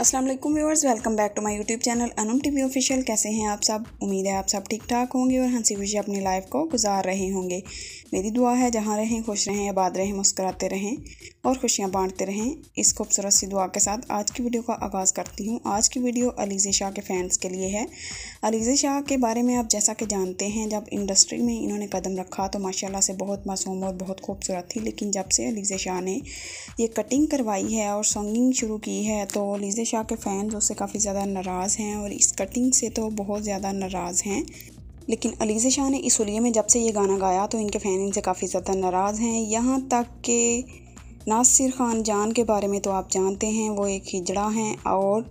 अस्सलाम वालेकुम viewers welcome back to my YouTube channel Anam TV official कैसे हैं आप सब उम्मीद है आप सब ठीक ठाक होंगे और हंसी खुशी अपनी लाइफ को गुजार रहे होंगे मेरी दुआ है जहाँ रहें खुश रहें आबाद रहें मुस्कराते रहें और खुशियाँ बांटते रहें इस खूबसूरत सी दुआ के साथ आज की वीडियो का आगाज़ करती हूँ आज की वीडियो अलीज़े शाह के फ़ैन्स के लिए है अलीज़े शाह के बारे में आप जैसा कि जानते हैं जब इंडस्ट्री में इन्होंने कदम रखा तो माशाल्लाह से बहुत मासूम और बहुत खूबसूरत थी लेकिन जब से अलीज़े शाह ने ये कटिंग करवाई है और सॉन्गिंग शुरू की है तो अलीज़े शाह के फैंस उससे काफ़ी ज़्यादा नाराज़ हैं और इस कटिंग से तो बहुत ज़्यादा नाराज़ हैं लेकिन अलीज़े शाह ने इस उलिए में जब से ये गाना गाया तो इनके फ़ैन इनसे काफ़ी ज़्यादा नाराज़ हैं यहाँ तक कि नासिर खान जान के बारे में तो आप जानते हैं वो एक हिजड़ा हैं और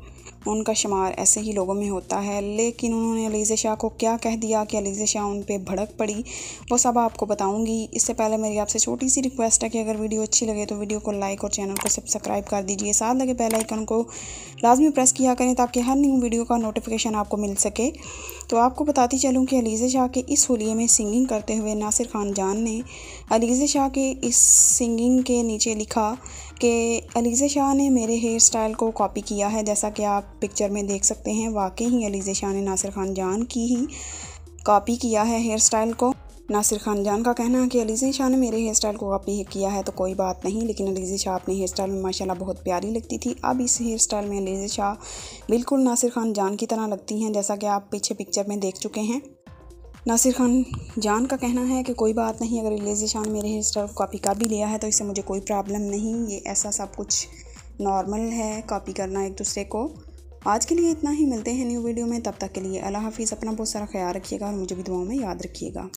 उनका शुमार ऐसे ही लोगों में होता है लेकिन उन्होंने अलीज़ शाह को क्या कह दिया कि अलीज़ शाह उन पर भड़क पड़ी वो सब आपको बताऊँगी इससे पहले मेरी आपसे छोटी सी रिक्वेस्ट है कि अगर वीडियो अच्छी लगे तो वीडियो को लाइक और चैनल को सब्सक्राइब कर दीजिए साथ लगे पहले आइकन को लाजमी प्रेस किया करें ताकि हर न्यू वीडियो का नोटिफिकेशन आपको मिल सके तो आपको बताती चलूँ कि अलीज़ शाह के इस होलिये में सिंगिंग करते हुए नासिर खान जान ने अलीज़ शाह के इस सिंगिंग के नीचे लिखा कि अलीज़े शाह ने मेरे हेयर स्टाइल को कॉपी किया है जैसा कि आप पिक्चर में देख सकते हैं वाकई ही अलीज़े शाह ने नासिर खान जान की ही कॉपी किया है हेयर स्टाइल को नासिर खान जान का कहना है कि अलीज़े शाह ने मेरे हेयर स्टाइल को कॉपी किया है तो कोई बात नहीं लेकिन अलीज़े शाह अपने हेयर स्टाइल में माशाल्लाह बहुत प्यारी लगती थी अब इस हेयर स्टाइल में अलीज़े शाह बिल्कुल नासिर खान जान की तरह लगती हैं जैसा कि आप पीछे पिक्चर में देख चुके हैं नासिर खान जान का कहना है कि कोई बात नहीं अगर लेजी शान मेरे हेयर स्टाइल कॉपी का भी लिया है तो इससे मुझे कोई प्रॉब्लम नहीं ये ऐसा सब कुछ नॉर्मल है कॉपी करना एक दूसरे को आज के लिए इतना ही मिलते हैं न्यू वीडियो में तब तक के लिए अल्लाह हाफिज़ अपना बहुत सारा ख्याल रखिएगा और मुझे भी दुआओं में याद रखिएगा